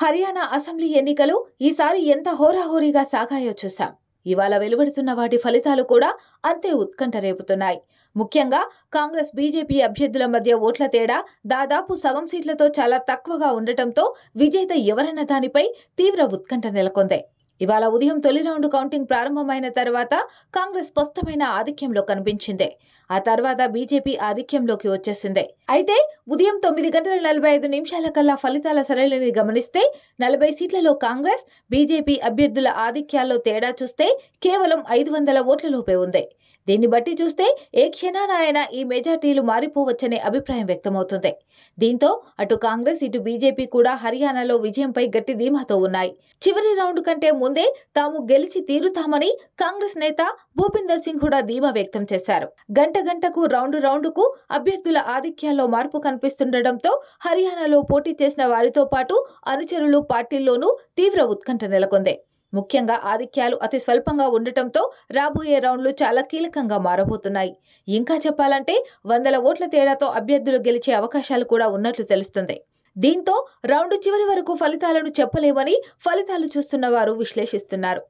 Haryana assembly ఎన్నికలు ఈసారి ఎంత హోరాహోరీగా సాగాయో చూశాం ఇవాళ వెలువడుతున్న వాటి ఫలితాలు కూడా అంతే ఉత్కంఠ రేపుతున్నాయి ముఖ్యంగా కాంగ్రెస్ బీజేపీ అభ్యర్థుల మధ్య ఓట్ల తేడా దాదాపు సగం సీట్లతో చాలా తక్కువగా ఉండటంతో విజేత ఎవరన్న దానిపై తీవ్ర ఉత్కంఠ నెలకొంది ఇవాళ ఉదయం తొలి రౌండ్ కౌంటింగ్ ప్రారంభమైన తర్వాత కాంగ్రెస్ స్పష్టమైన ఆధిక్యంలో కనిపించింది ఆ తర్వాత బీజేపీ ఆధిక్యంలోకి వచ్చేసింది అయితే ఉదయం తొమ్మిది గంటల నలభై ఐదు నిమిషాల కల్లా ఫలితాల సరళిని గమనిస్తే నలభై సీట్లలో కాంగ్రెస్ బీజేపీ అభ్యర్థుల ఆధిక్యాల్లో తేడా చూస్తే కేవలం ఐదు వందల ఓట్ల లోపే ఉంది దీన్ని బట్టి చూస్తే ఏ క్షణాన ఆయన ఈ మెజార్టీలు మారిపోవచ్చనే అభిప్రాయం వ్యక్తమవుతుంది దీంతో అటు కాంగ్రెస్ ఇటు బీజేపీ కూడా హర్యానాలో విజయంపై గట్టి ధీమాతో ఉన్నాయి చివరి రౌండ్ కంటే ముందే తాము గెలిచి తీరుతామని కాంగ్రెస్ నేత భూపిందర్ సింగ్ హుడా ధీమా వ్యక్తం చేశారు గంట గంటకు రౌండ్ రౌండ్కు అభ్యర్థుల ఆధిక్యాల్లో మార్పు కనిపిస్తుండటంతో హర్యానాలో పోటీ చేసిన వారితో పాటు అనుచరులు పార్టీల్లోనూ తీవ్ర ఉత్కంఠ నెలకొంది ముఖ్యంగా ఆధిక్యాలు అతి స్వల్పంగా ఉండటంతో రాబోయే రౌండ్లు చాలా కీలకంగా మారబోతున్నాయి ఇంకా చెప్పాలంటే వందల ఓట్ల తేడాతో అభ్యర్థులు గెలిచే అవకాశాలు కూడా ఉన్నట్లు తెలుస్తుంది దీంతో రౌండ్ చివరి వరకు ఫలితాలను చెప్పలేమని ఫలితాలు చూస్తున్న వారు విశ్లేషిస్తున్నారు